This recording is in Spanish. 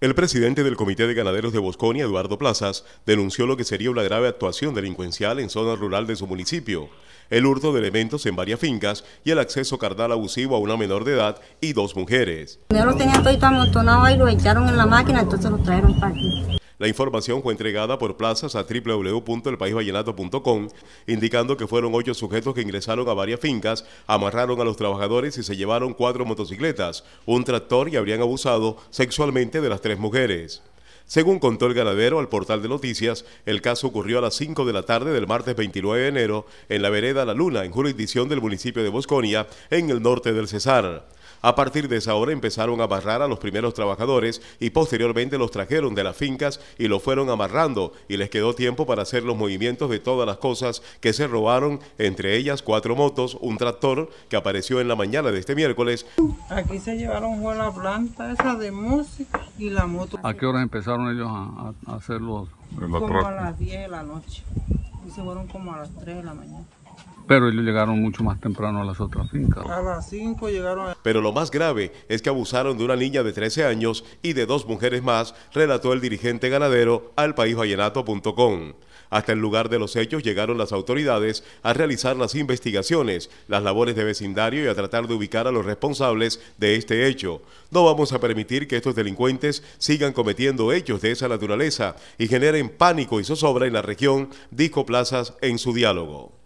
El presidente del Comité de Ganaderos de Bosconia, Eduardo Plazas, denunció lo que sería una grave actuación delincuencial en zona rural de su municipio, el hurto de elementos en varias fincas y el acceso carnal abusivo a una menor de edad y dos mujeres. tenían todo amontonado echaron en la máquina, entonces lo trajeron para la información fue entregada por plazas a www.elpaísvallenato.com, indicando que fueron ocho sujetos que ingresaron a varias fincas, amarraron a los trabajadores y se llevaron cuatro motocicletas, un tractor y habrían abusado sexualmente de las tres mujeres. Según contó el ganadero al portal de noticias, el caso ocurrió a las 5 de la tarde del martes 29 de enero en la vereda La Luna, en jurisdicción del municipio de Bosconia, en el norte del Cesar. A partir de esa hora empezaron a amarrar a los primeros trabajadores y posteriormente los trajeron de las fincas y los fueron amarrando y les quedó tiempo para hacer los movimientos de todas las cosas que se robaron, entre ellas cuatro motos, un tractor que apareció en la mañana de este miércoles. Aquí se llevaron la planta esa de música y la moto. ¿A qué hora empezaron ellos a, a hacerlo? Como a las 10 de la noche. Y se fueron como a las 3 de la mañana pero ellos llegaron mucho más temprano a las otras fincas. A las llegaron. Pero lo más grave es que abusaron de una niña de 13 años y de dos mujeres más, relató el dirigente ganadero al Hasta el lugar de los hechos llegaron las autoridades a realizar las investigaciones, las labores de vecindario y a tratar de ubicar a los responsables de este hecho. No vamos a permitir que estos delincuentes sigan cometiendo hechos de esa naturaleza y generen pánico y zozobra en la región, dijo Plazas en su diálogo.